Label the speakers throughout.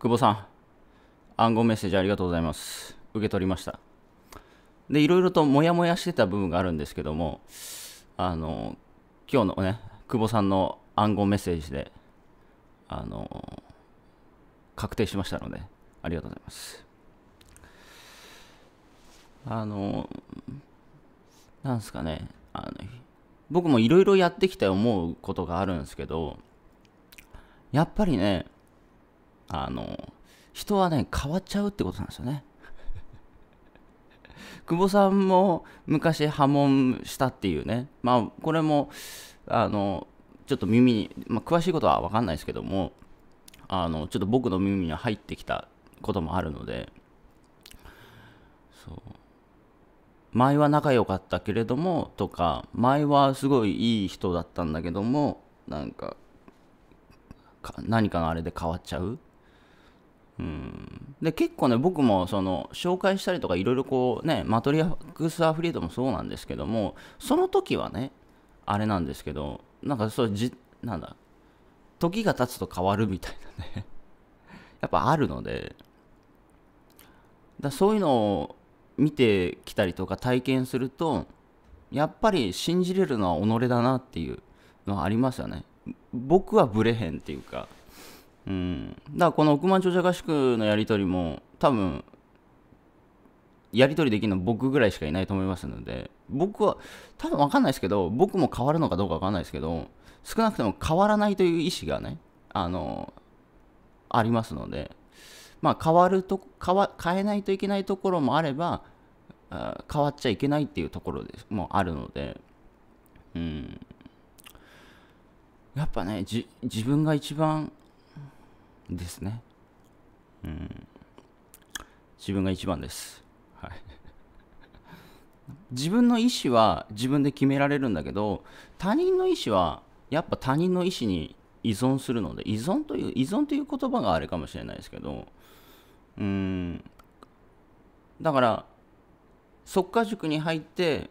Speaker 1: 久保さん、暗号メッセージありがとうございます。受け取りました。で、いろいろとモヤモヤしてた部分があるんですけども、あの、今日のね、久保さんの暗号メッセージで、あの、確定しましたので、ありがとうございます。あの、なんですかね、あの僕もいろいろやってきて思うことがあるんですけど、やっぱりね、あの、人はね、変わっちゃうってことなんですよね。久保さんも昔破門したっていうね、まあ、これも、あの、ちょっと耳に、まあ、詳しいことは分かんないですけども、あの、ちょっと僕の耳に入ってきたこともあるので、そう。前は仲良かったけれどもとか前はすごいいい人だったんだけどもなんか何かのあれで変わっちゃううん、で結構ね僕もその紹介したりとかいろいろこうねマトリックスアフリエイトもそうなんですけどもその時はねあれなんですけどなんかそうじなんだ時が経つと変わるみたいなね やっぱあるのでだそういうのを見てきたりとか体験するとやっぱり信じれるのは己だなっていうのはありますよね僕はブレへんっていうかうん、だからこの億万長者合宿のやり取りも多分やり取りできるの僕ぐらいしかいないと思いますので僕は多分分かんないですけど僕も変わるのかどうか分かんないですけど少なくとも変わらないという意思がねあのありますので、まあ、変わると変わ変えないといけないところもあればあ変わっちゃいけないっていうところですもあるので、うん、やっぱね自分が一番ですね。うん。自分が一番です。はい。自分の意思は自分で決められるんだけど、他人の意思はやっぱ他人の意思に依存するので、依存という、依存という言葉があれかもしれないですけど、うん。だから、即果塾に入って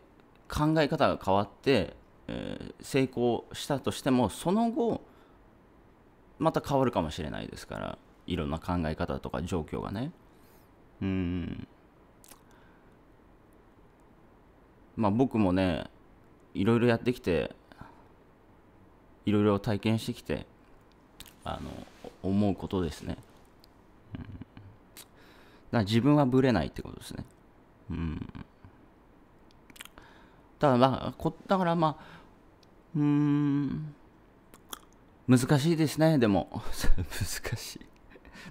Speaker 1: 考え方が変わって、えー、成功したとしても、その後、また変わるかもしれないですからいろんな考え方とか状況がねうんまあ僕もねいろいろやってきていろいろ体験してきてあの思うことですね、うん、だから自分はぶれないってことですねうんただまあこだからまあうん難しいですねでも 難しいだ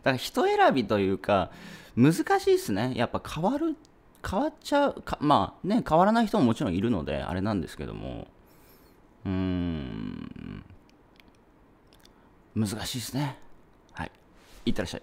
Speaker 1: から人選びというか難しいですねやっぱ変わる変わっちゃうまあね変わらない人ももちろんいるのであれなんですけどもうーん難しいですねはいいってらっしゃい